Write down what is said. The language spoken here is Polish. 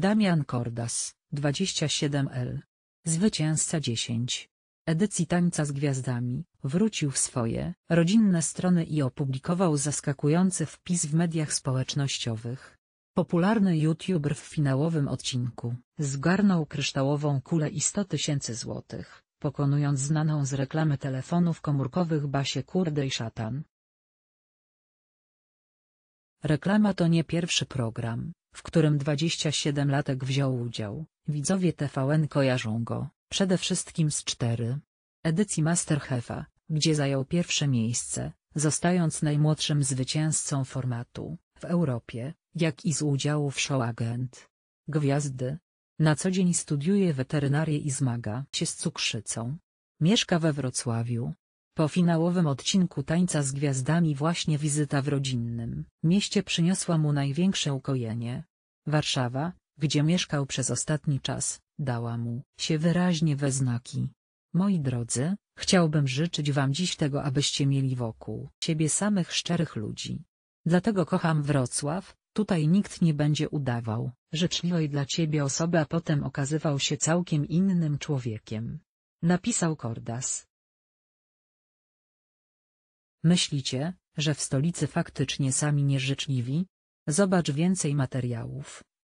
Damian Kordas, 27L. Zwycięzca 10. Edycji Tańca z Gwiazdami, wrócił w swoje rodzinne strony i opublikował zaskakujący wpis w mediach społecznościowych. Popularny youtuber w finałowym odcinku zgarnął kryształową kulę i 100 tysięcy złotych, pokonując znaną z reklamy telefonów komórkowych Basię Kurde i Szatan. Reklama to nie pierwszy program, w którym 27-latek wziął udział, widzowie TVN kojarzą go, przede wszystkim z cztery edycji Masterchefa, gdzie zajął pierwsze miejsce, zostając najmłodszym zwycięzcą formatu, w Europie, jak i z udziału w show Agent. Gwiazdy. Na co dzień studiuje weterynarię i zmaga się z cukrzycą. Mieszka we Wrocławiu. Po finałowym odcinku Tańca z Gwiazdami właśnie wizyta w rodzinnym mieście przyniosła mu największe ukojenie, Warszawa, gdzie mieszkał przez ostatni czas, dała mu się wyraźnie we znaki. Moi drodzy, chciałbym życzyć wam dziś tego, abyście mieli wokół siebie samych szczerych ludzi. Dlatego kocham Wrocław, tutaj nikt nie będzie udawał życzliwej dla ciebie osoby, a potem okazywał się całkiem innym człowiekiem. Napisał Kordas. Myślicie, że w stolicy faktycznie sami nieżyczliwi? Zobacz więcej materiałów.